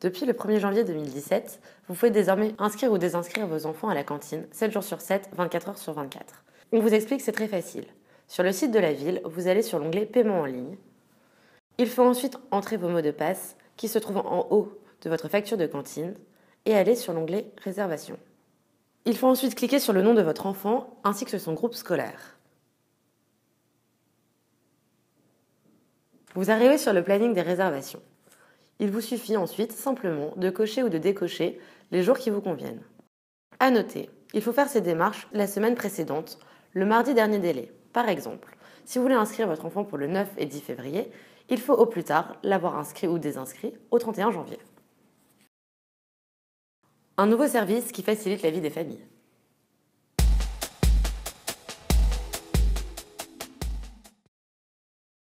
Depuis le 1er janvier 2017, vous pouvez désormais inscrire ou désinscrire vos enfants à la cantine 7 jours sur 7, 24 heures sur 24. On vous explique, c'est très facile. Sur le site de la ville, vous allez sur l'onglet Paiement en ligne. Il faut ensuite entrer vos mots de passe qui se trouvent en haut de votre facture de cantine et aller sur l'onglet Réservation. Il faut ensuite cliquer sur le nom de votre enfant ainsi que sur son groupe scolaire. Vous arrivez sur le planning des réservations. Il vous suffit ensuite simplement de cocher ou de décocher les jours qui vous conviennent. A noter, il faut faire ces démarches la semaine précédente, le mardi dernier délai. Par exemple, si vous voulez inscrire votre enfant pour le 9 et 10 février, il faut au plus tard l'avoir inscrit ou désinscrit au 31 janvier. Un nouveau service qui facilite la vie des familles.